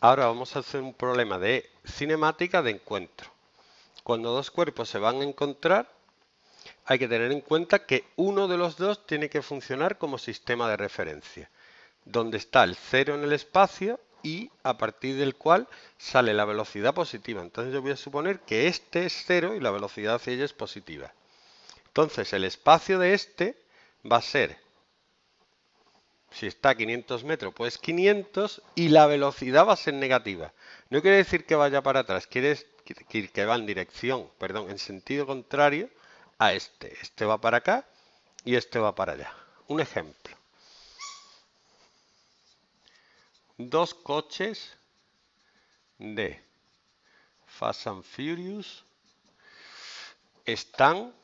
Ahora vamos a hacer un problema de cinemática de encuentro. Cuando dos cuerpos se van a encontrar, hay que tener en cuenta que uno de los dos tiene que funcionar como sistema de referencia, donde está el cero en el espacio y a partir del cual sale la velocidad positiva. Entonces yo voy a suponer que este es cero y la velocidad hacia ella es positiva. Entonces el espacio de este va a ser si está a 500 metros, pues 500 y la velocidad va a ser negativa. No quiere decir que vaya para atrás, quiere decir que va en dirección, perdón, en sentido contrario a este. Este va para acá y este va para allá. Un ejemplo. Dos coches de Fast and Furious están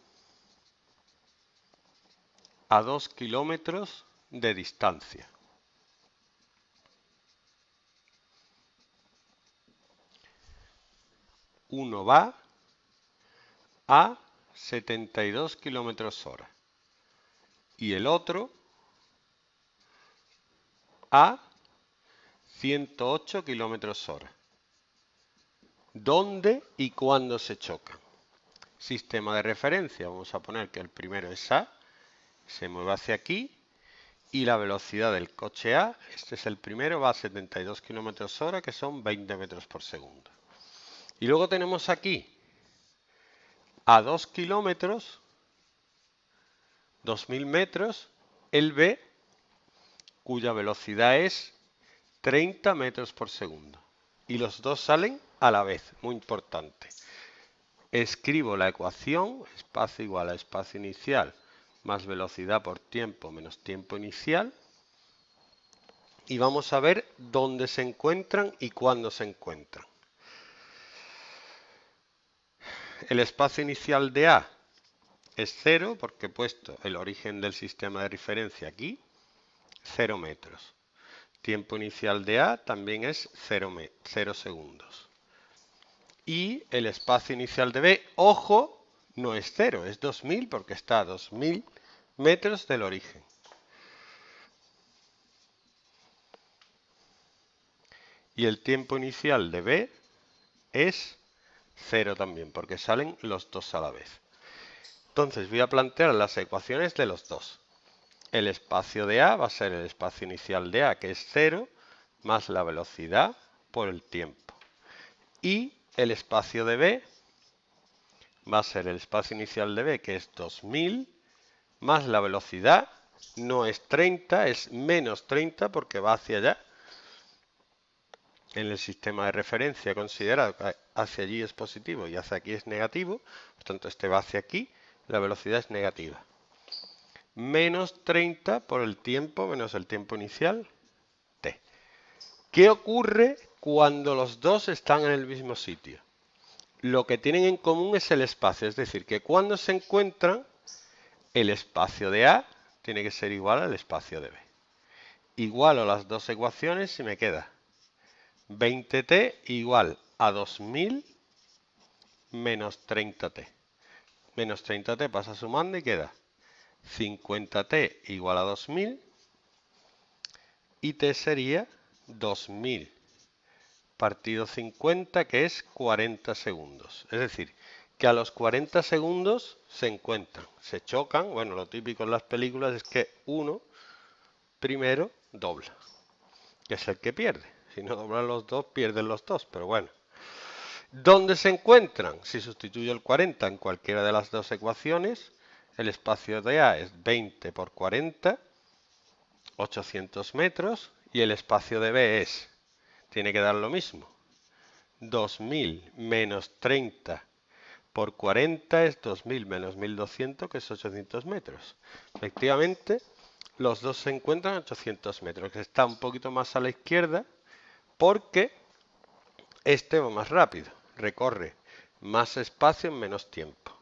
a dos kilómetros de distancia. Uno va a 72 kilómetros hora y el otro a 108 kilómetros hora. ¿Dónde y cuándo se chocan? Sistema de referencia. Vamos a poner que el primero es A, se mueve hacia aquí y la velocidad del coche A, este es el primero, va a 72 kilómetros hora, que son 20 metros por segundo. Y luego tenemos aquí a 2 kilómetros, 2000 metros, el B, cuya velocidad es 30 metros por segundo. Y los dos salen a la vez, muy importante. Escribo la ecuación, espacio igual a espacio inicial más velocidad por tiempo menos tiempo inicial. Y vamos a ver dónde se encuentran y cuándo se encuentran. El espacio inicial de A es cero porque he puesto el origen del sistema de referencia aquí, 0 metros. Tiempo inicial de A también es 0, 0 segundos. Y el espacio inicial de B, ojo, no es cero, es 2000 porque está a 2000 metros del origen. Y el tiempo inicial de B es 0 también, porque salen los dos a la vez. Entonces voy a plantear las ecuaciones de los dos. El espacio de A va a ser el espacio inicial de A, que es 0, más la velocidad por el tiempo. Y el espacio de B va a ser el espacio inicial de B, que es 2000, más la velocidad, no es 30, es menos 30 porque va hacia allá. En el sistema de referencia considerado hacia allí es positivo y hacia aquí es negativo, por tanto este va hacia aquí, la velocidad es negativa. Menos 30 por el tiempo menos el tiempo inicial, t. ¿Qué ocurre cuando los dos están en el mismo sitio? Lo que tienen en común es el espacio, es decir, que cuando se encuentran el espacio de A tiene que ser igual al espacio de B. Igualo las dos ecuaciones y me queda 20t igual a 2000 menos 30t. Menos 30t pasa sumando y queda 50t igual a 2000 y t sería 2000 partido 50 que es 40 segundos. Es decir, que a los 40 segundos se encuentran, se chocan. Bueno, lo típico en las películas es que uno primero dobla, que es el que pierde. Si no doblan los dos, pierden los dos, pero bueno. ¿Dónde se encuentran? Si sustituyo el 40 en cualquiera de las dos ecuaciones, el espacio de A es 20 por 40, 800 metros, y el espacio de B es, tiene que dar lo mismo, 2000 menos 30 por 40 es 2000 menos 1200, que es 800 metros. Efectivamente, los dos se encuentran a 800 metros, está un poquito más a la izquierda, porque este va más rápido, recorre más espacio en menos tiempo.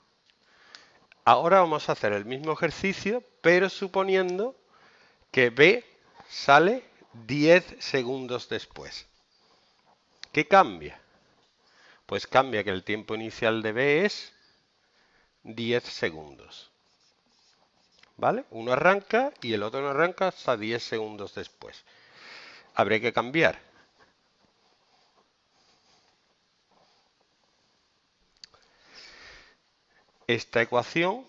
Ahora vamos a hacer el mismo ejercicio, pero suponiendo que B sale 10 segundos después. ¿Qué cambia? Pues cambia que el tiempo inicial de B es 10 segundos. ¿Vale? Uno arranca y el otro no arranca hasta 10 segundos después. Habría que cambiar. Esta ecuación,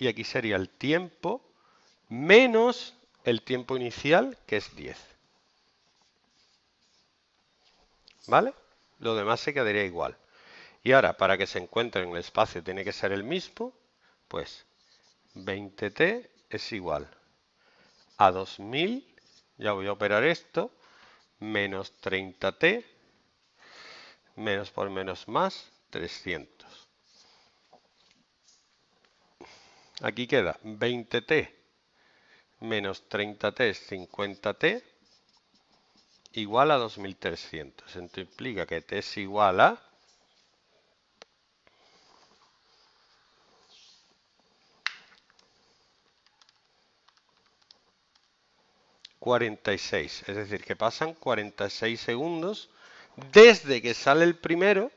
y aquí sería el tiempo, menos el tiempo inicial, que es 10. ¿Vale? Lo demás se quedaría igual. Y ahora, para que se encuentre en el espacio tiene que ser el mismo, pues 20t es igual a 2000, ya voy a operar esto, menos 30t, menos por menos más, 300. Aquí queda 20t menos 30t es 50t igual a 2300. Esto implica que t es igual a 46. Es decir, que pasan 46 segundos desde que sale el primero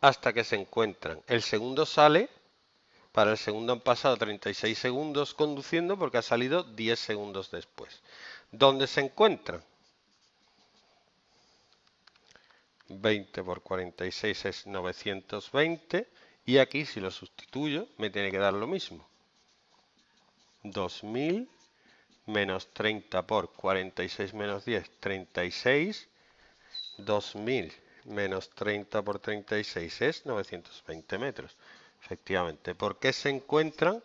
hasta que se encuentran. El segundo sale, para el segundo han pasado 36 segundos conduciendo porque ha salido 10 segundos después. ¿Dónde se encuentran? 20 por 46 es 920 y aquí si lo sustituyo me tiene que dar lo mismo. 2000 menos 30 por 46 menos 10, 36. 2000 menos 30 por 36 es 920 metros, efectivamente. ¿Por qué se encuentran?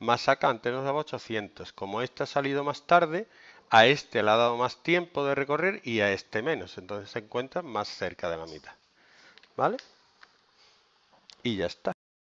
más acá antes nos daba 800. Como este ha salido más tarde, a este le ha dado más tiempo de recorrer y a este menos. Entonces se encuentran más cerca de la mitad. ¿Vale? Y ya está.